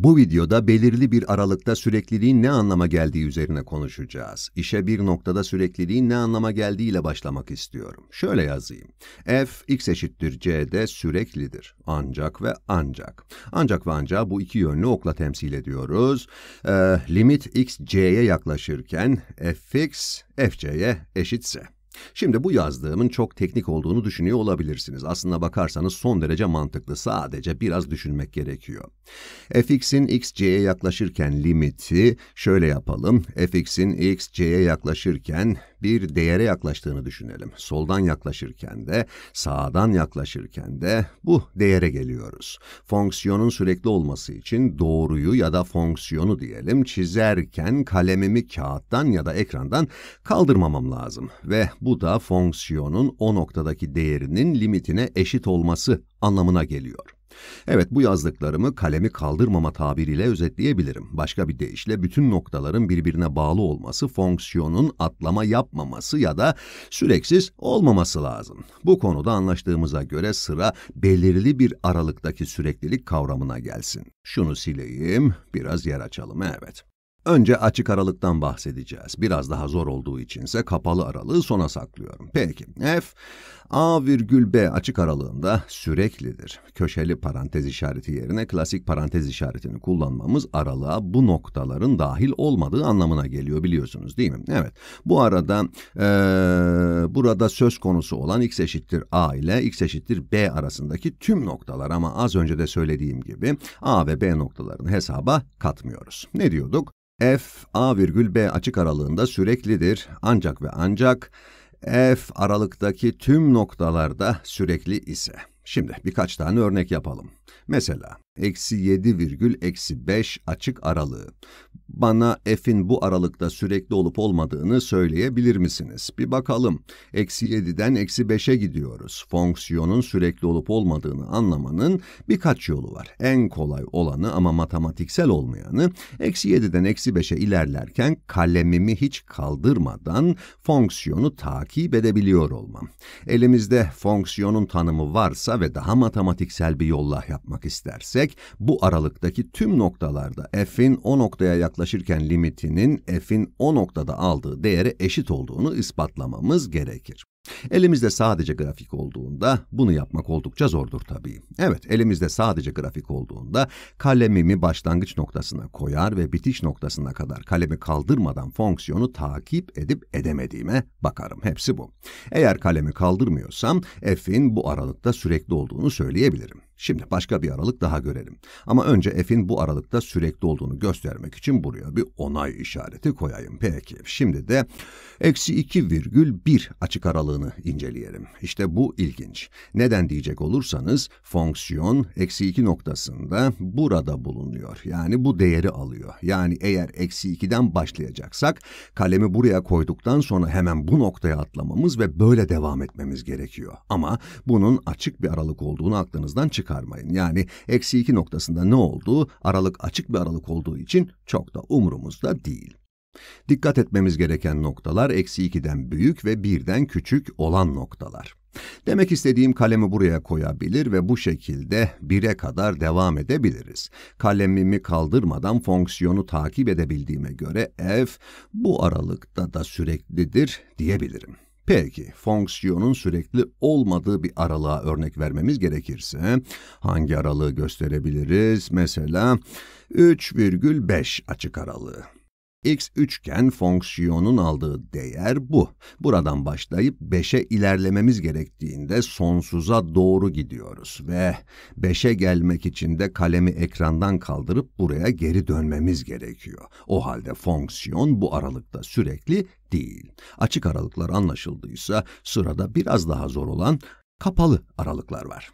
Bu videoda belirli bir aralıkta sürekliliğin ne anlama geldiği üzerine konuşacağız. İşe bir noktada sürekliliğin ne anlama geldiğiyle başlamak istiyorum. Şöyle yazayım. F x eşittir c'de süreklidir. Ancak ve ancak. Ancak ve ancak bu iki yönlü okla temsil ediyoruz. Ee, limit x c'ye yaklaşırken f x f c'ye eşitse. Şimdi bu yazdığımın çok teknik olduğunu düşünüyor olabilirsiniz. Aslına bakarsanız son derece mantıklı. Sadece biraz düşünmek gerekiyor. fx'in xc'ye yaklaşırken limiti şöyle yapalım. fx'in xc'ye yaklaşırken bir değere yaklaştığını düşünelim. Soldan yaklaşırken de, sağdan yaklaşırken de bu değere geliyoruz. Fonksiyonun sürekli olması için doğruyu ya da fonksiyonu diyelim çizerken kalemimi kağıttan ya da ekrandan kaldırmamam lazım. Ve bu da fonksiyonun o noktadaki değerinin limitine eşit olması anlamına geliyor. Evet bu yazdıklarımı kalemi kaldırmama tabiriyle özetleyebilirim. Başka bir deyişle bütün noktaların birbirine bağlı olması, fonksiyonun atlama yapmaması ya da süreksiz olmaması lazım. Bu konuda anlaştığımıza göre sıra belirli bir aralıktaki süreklilik kavramına gelsin. Şunu sileyim, biraz yer açalım evet. Önce açık aralıktan bahsedeceğiz. Biraz daha zor olduğu içinse kapalı aralığı sona saklıyorum. Peki, f a virgül b açık aralığında süreklidir. Köşeli parantez işareti yerine klasik parantez işaretini kullanmamız aralığa bu noktaların dahil olmadığı anlamına geliyor biliyorsunuz değil mi? Evet, bu arada ee, burada söz konusu olan x eşittir a ile x eşittir b arasındaki tüm noktalar ama az önce de söylediğim gibi a ve b noktalarını hesaba katmıyoruz. Ne diyorduk? F A virgül B açık aralığında süreklidir ancak ve ancak F aralıktaki tüm noktalarda sürekli ise. Şimdi birkaç tane örnek yapalım. Mesela eksi 7 virgül eksi 5 açık aralığı. Bana f'in bu aralıkta sürekli olup olmadığını söyleyebilir misiniz? Bir bakalım. Eksi 7'den eksi 5'e gidiyoruz. Fonksiyonun sürekli olup olmadığını anlamanın birkaç yolu var. En kolay olanı ama matematiksel olmayanı, eksi 7'den eksi 5'e ilerlerken kalemimi hiç kaldırmadan fonksiyonu takip edebiliyor olmam. Elimizde fonksiyonun tanımı varsa ve daha matematiksel bir yolla yapmak istersek, bu aralıktaki tüm noktalarda f'in o noktaya yaklaşık ulaşırken limitinin f'in o noktada aldığı değere eşit olduğunu ispatlamamız gerekir. Elimizde sadece grafik olduğunda bunu yapmak oldukça zordur tabii. Evet, elimizde sadece grafik olduğunda kalemimi başlangıç noktasına koyar ve bitiş noktasına kadar kalemi kaldırmadan fonksiyonu takip edip edemediğime bakarım. Hepsi bu. Eğer kalemi kaldırmıyorsam f'in bu aralıkta sürekli olduğunu söyleyebilirim. Şimdi başka bir aralık daha görelim. Ama önce f'in bu aralıkta sürekli olduğunu göstermek için buraya bir onay işareti koyayım. Peki, şimdi de eksi 2,1 açık aralık bağlılığını inceleyelim. İşte bu ilginç. Neden diyecek olursanız fonksiyon eksi 2 noktasında burada bulunuyor. Yani bu değeri alıyor. Yani eğer eksi 2'den başlayacaksak kalemi buraya koyduktan sonra hemen bu noktaya atlamamız ve böyle devam etmemiz gerekiyor. Ama bunun açık bir aralık olduğunu aklınızdan çıkarmayın. Yani eksi 2 noktasında ne olduğu aralık açık bir aralık olduğu için çok da umurumuzda değil. Dikkat etmemiz gereken noktalar eksi 2'den büyük ve 1'den küçük olan noktalar. Demek istediğim kalemi buraya koyabilir ve bu şekilde 1'e kadar devam edebiliriz. Kalemimi kaldırmadan fonksiyonu takip edebildiğime göre f bu aralıkta da süreklidir diyebilirim. Peki, fonksiyonun sürekli olmadığı bir aralığa örnek vermemiz gerekirse hangi aralığı gösterebiliriz? Mesela 3,5 açık aralığı. X üçgen fonksiyonun aldığı değer bu. Buradan başlayıp 5'e ilerlememiz gerektiğinde sonsuza doğru gidiyoruz ve 5'e gelmek için de kalemi ekrandan kaldırıp buraya geri dönmemiz gerekiyor. O halde fonksiyon bu aralıkta sürekli değil. Açık aralıklar anlaşıldıysa sırada biraz daha zor olan kapalı aralıklar var.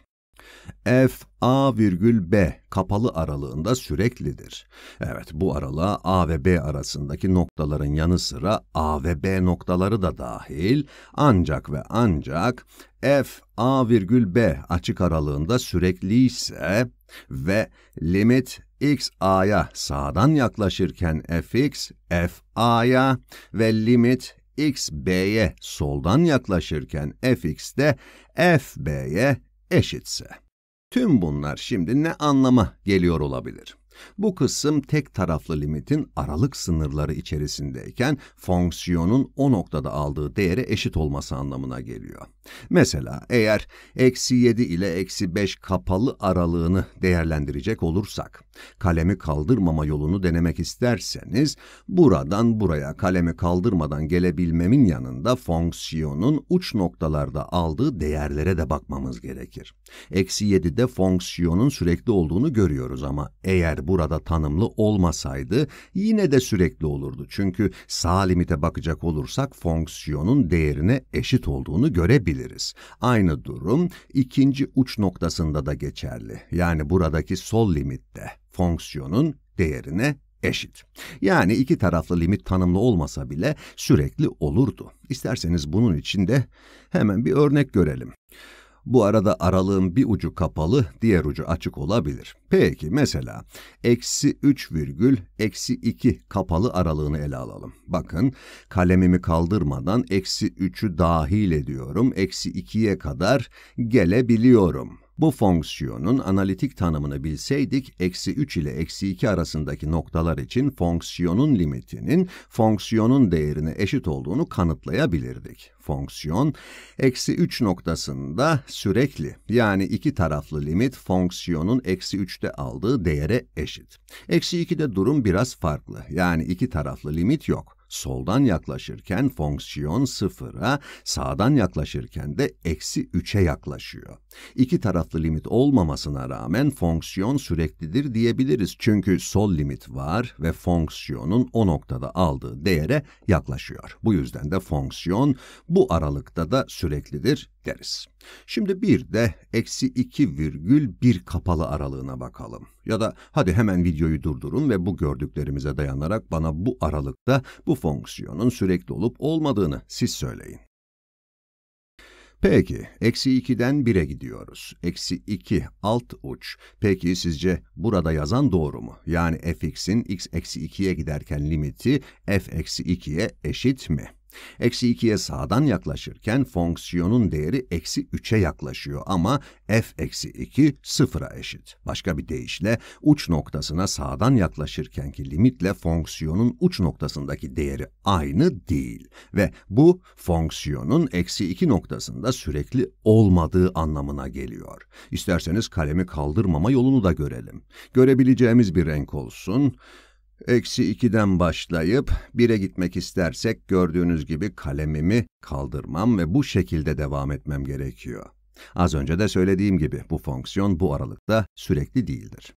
F A virgül B kapalı aralığında süreklidir. Evet bu aralığa A ve B arasındaki noktaların yanı sıra A ve B noktaları da dahil ancak ve ancak f a virgül b açık aralığında sürekli ise ve limit x a'ya sağdan yaklaşırken fx f a'ya ve limit x b'ye soldan yaklaşırken fx de f b'ye eşitse. Tüm bunlar şimdi ne anlama geliyor olabilir? Bu kısım tek taraflı limitin aralık sınırları içerisindeyken fonksiyonun o noktada aldığı değere eşit olması anlamına geliyor. Mesela eğer eksi 7 ile eksi 5 kapalı aralığını değerlendirecek olursak, kalemi kaldırmama yolunu denemek isterseniz, buradan buraya kalemi kaldırmadan gelebilmemin yanında fonksiyonun uç noktalarda aldığı değerlere de bakmamız gerekir. Eksi 7'de fonksiyonun sürekli olduğunu görüyoruz ama eğer burada tanımlı olmasaydı yine de sürekli olurdu. Çünkü sağ limite bakacak olursak fonksiyonun değerine eşit olduğunu görebiliriz. Aynı durum ikinci uç noktasında da geçerli. Yani buradaki sol limitte fonksiyonun değerine eşit. Yani iki taraflı limit tanımlı olmasa bile sürekli olurdu. İsterseniz bunun için de hemen bir örnek görelim. Bu arada aralığın bir ucu kapalı, diğer ucu açık olabilir. Peki mesela eksi 3 virgül eksi 2 kapalı aralığını ele alalım. Bakın kalemimi kaldırmadan eksi 3'ü dahil ediyorum. Eksi 2'ye kadar gelebiliyorum. Bu fonksiyonun analitik tanımını bilseydik, eksi 3 ile eksi 2 arasındaki noktalar için fonksiyonun limitinin fonksiyonun değerine eşit olduğunu kanıtlayabilirdik. Fonksiyon, eksi 3 noktasında sürekli yani iki taraflı limit fonksiyonun eksi 3'te aldığı değere eşit. Eksi 2'de durum biraz farklı yani iki taraflı limit yok soldan yaklaşırken fonksiyon sıfıra, sağdan yaklaşırken de eksi 3'e yaklaşıyor. İki taraflı limit olmamasına rağmen fonksiyon süreklidir diyebiliriz çünkü sol limit var ve fonksiyonun o noktada aldığı değere yaklaşıyor. Bu yüzden de fonksiyon bu aralıkta da süreklidir deriz. Şimdi bir de eksi 2,1 kapalı aralığına bakalım. Ya da hadi hemen videoyu durdurun ve bu gördüklerimize dayanarak bana bu aralıkta bu fonksiyonun sürekli olup olmadığını siz söyleyin. Peki, eksi 2'den 1'e gidiyoruz. Eksi 2 alt uç. Peki sizce burada yazan doğru mu? Yani fx'in x eksi 2'ye giderken limiti f eksi 2'ye eşit mi? Eksi 2'ye sağdan yaklaşırken fonksiyonun değeri eksi 3'e yaklaşıyor ama f eksi 2 sıfıra eşit. Başka bir deyişle uç noktasına sağdan yaklaşırkenki limitle fonksiyonun uç noktasındaki değeri aynı değil. Ve bu fonksiyonun eksi 2 noktasında sürekli olmadığı anlamına geliyor. İsterseniz kalemi kaldırmama yolunu da görelim. Görebileceğimiz bir renk olsun. Eksi 2'den başlayıp 1'e gitmek istersek gördüğünüz gibi kalemimi kaldırmam ve bu şekilde devam etmem gerekiyor. Az önce de söylediğim gibi bu fonksiyon bu aralıkta sürekli değildir.